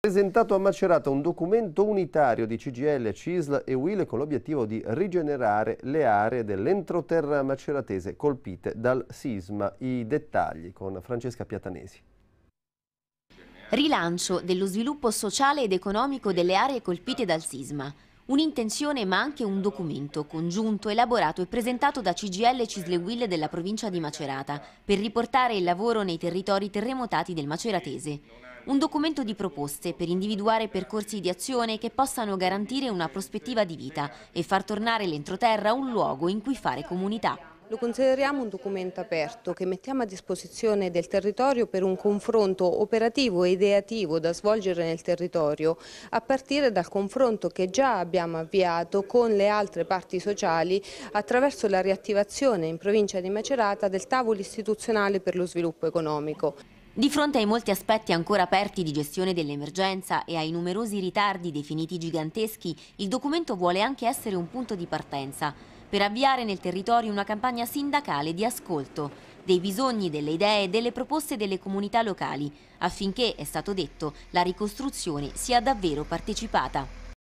Presentato a Macerata un documento unitario di CGL, CISL e WIL con l'obiettivo di rigenerare le aree dell'entroterra maceratese colpite dal sisma. I dettagli con Francesca Piatanesi. Rilancio dello sviluppo sociale ed economico delle aree colpite dal sisma. Un'intenzione ma anche un documento congiunto elaborato e presentato da CGL Cisleguille della provincia di Macerata per riportare il lavoro nei territori terremotati del maceratese. Un documento di proposte per individuare percorsi di azione che possano garantire una prospettiva di vita e far tornare l'entroterra un luogo in cui fare comunità. Lo consideriamo un documento aperto che mettiamo a disposizione del territorio per un confronto operativo e ideativo da svolgere nel territorio, a partire dal confronto che già abbiamo avviato con le altre parti sociali attraverso la riattivazione in provincia di Macerata del tavolo istituzionale per lo sviluppo economico. Di fronte ai molti aspetti ancora aperti di gestione dell'emergenza e ai numerosi ritardi definiti giganteschi, il documento vuole anche essere un punto di partenza per avviare nel territorio una campagna sindacale di ascolto dei bisogni, delle idee e delle proposte delle comunità locali, affinché, è stato detto, la ricostruzione sia davvero partecipata.